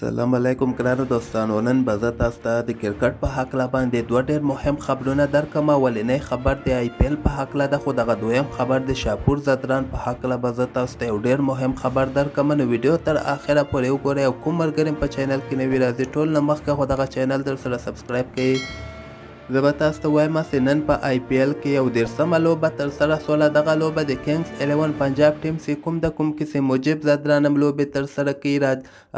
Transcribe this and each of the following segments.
السلام علیکم ګرانو دوستانو نن به زه تاسو ته د کرکټ په هکله باندې دوه ډېر مهم خبرونه درکوم اولنی خبر د آی پی ایل په هکله ده خو دغه دویم خبر د شاپور زدران په هکله به زه تاسو ته یو ډېر مهم خبر درکوم نو ویډیو تر آخره پورې وګورئ او کوم ملګري په چینل کې نوي راځي ټول نه مخکې خو دغه چینل در سره سبسکرایب کړئ زه به تاسو ته وایم چې نن په آی پی ایل کې یو دیرسمه لوبه تر سره سوله دغه لوبه د کینګز 11 پنجاب ټیم سي کوم د کوم کې مجيب زدرانم لوبې تر سره کوي را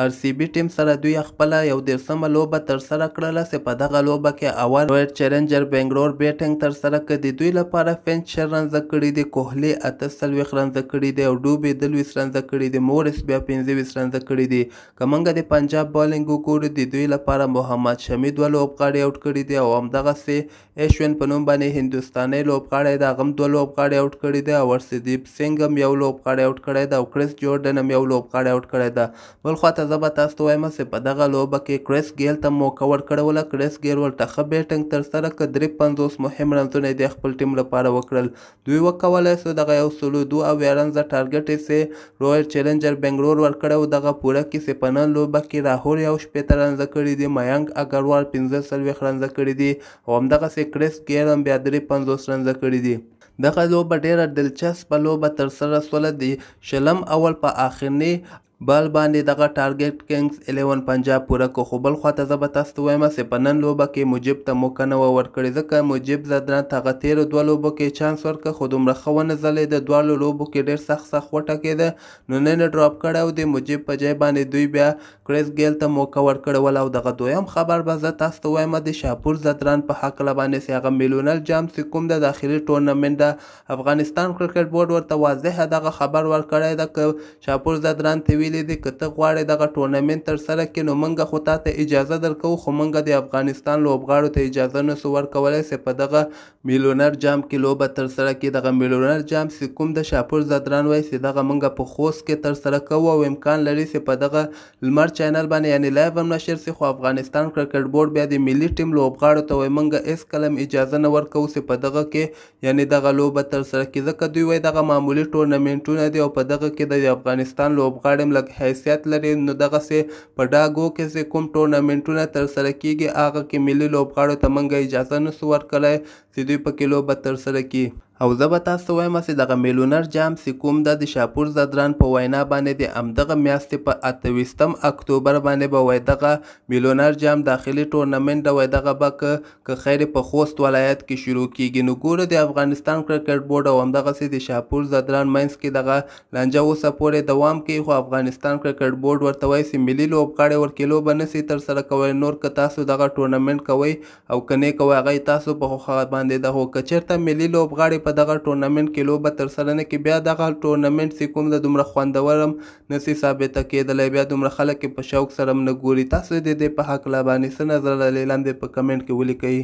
ار سی بي ټیم سره دوی خپل یو دیرسمه لوبه تر سره کړله چې په دغه لوبه کې اول رویل چیلنجر بنگلور بیټینګ تر سره کړي دوی لپاره فنچ رنز کړي دي کوهلی اته سلويخ رنز کړي دي او ډوبي دلويس رنز کړي دي مورس بیا 25 رنز کړي دي کمنګ د پنجاب بولینګ وګوري دوی لپاره محمد شمید ولوب غاړي اوټ کړي دي او همدغه ورسي ایشون په نوم باندې هندستاني لوبغاړی دا غم دوه لوبغاړي اوټ کړي دي او ورسدیپ سنگ هم یو لوبغاړی اوټ کړی دی او کریس جوردن هم یو لوبغاړی اوټ کړی دی بل خواته زه به تاسو ته وایم چې په دغه لوبه کې کریس ګیل ته موقع ورکړوله کریس ګیل ورته ښه بیټنګ ترسره کړه درې پنځوس مهم رنزونه یې د خپل ټیم لپاره وکړل دوی وکولی سو دغه یو سلو دوه اویا رنزه ټارګټ یې سې رویل چیلنجر بنګلور ورکړی و دغه پوره کې سې په نن لوبه کې راهور یو شپېته رنزه کړي دي میانک اګروال پنځه څلوېښت رنزه کړي دي او همدغسې کریس ګیرم بیا درې پنځوس رنزه کړي دي دغه لوبه ډیره دلچسپه لوبه ترسره سوله د شلم اول په اخرنۍ بال باندې دغه ټارګټ کنګز 11 پنجاب پوره کو خو بل خواته زه به تاسو ته وایم چې په نن لوبه کې مجب ته موقع نه وه ورکړې ځکه مجب زدران ته هغه تېرو دوه لوبو کې چانس ورکړ خو دومره ښه ونه ځلېده دواړو لوبو کې ډېر سخت سخت وټکېده نو نن یې ډراپ کړی او د مجب په ځای باندې دوی بیا کریس ګیل ته موقع ورکړوله او دغه دویم خبر به زه تاسو ته وایم د شاپور زدران په حقله باندې چې هغه میلیونل جام چې کوم د داخلي ټورنمنټ افغانستان کرکټ بورډ ورته واضحه دغه خبر ورکړی ده که شاپور زدران ته ویل ویلي دي که ته غواړې دغه ټورنمنت ترسره کړې نو موږ خو تاته اجازه درکوو خو موږ د افغانستان لوبغاړو ته اجازه نسو ورکولی چې په دغه میلیونر جام کې لوبه ترسره کړي دغه میلیونر جام چې کوم د شاپور زدران وایي چې دغه موږ په خوست کې ترسره کوو او امکان لري چې په دغه لمر چینل باندې یعنې لایو هم نشر سي خو افغانستان کرکټ بورډ بیا د ملي ټیم لوبغاړو ته وایي موږ هېڅ کلم اجازه نه ورکوو چې په دغه کې یعنې دغه لوبه ترسره کړي ځکه دوی وایي دغه معمولي ټورنمنټونه دي او په دغه کې د افغانستان لوبغاړي حیثیت لري نو دغسې په ډاګو کې چې کوم ټورنمنټونه ترسره کیږي هغه کې ملي لوبغاړو ته موږ اجازه نسو ورکړی چې دوی پکې لوبه ترسره کړي او زه به تاسو وایم چې دغه میلیونر جام چې کوم ده د شاپور زدران په وینا باندې د همدغه میاشتې په اتویستم اکتوبر باندې به وای دغه میلیونر جام داخلي ټورنمنټ وای دغه به که خیر په خوست ولایت کې شروع کیږي نو ګوره د افغانستان کرکټ بورډ او همدغسې د شاپور زدران منځ کې دغه لانجه اوسه پورې دوام کوي خو افغانستان کرکټ بورډ ورته وایي چې ملي لوبغاړی ورکېلو به نسي ترسره کوی نور که تاسو دغه ټورنمنټ کوئ او که نه کوئ هغه یې تاسو په خوښه باندې ده خو که چېرته ملي لوبغاړی په په دغه ټورنمنت کې لوبه تر سره نه کې بیا دغه ټورنمنت چې کوم د دومره خوندورم نسی ثابته کېدلی بیا دومره خلک په شوق سره نه ګوري تاسو د دې په هکله باندې څه نظر لرئ لاندې په کمنټ کې ولیکئ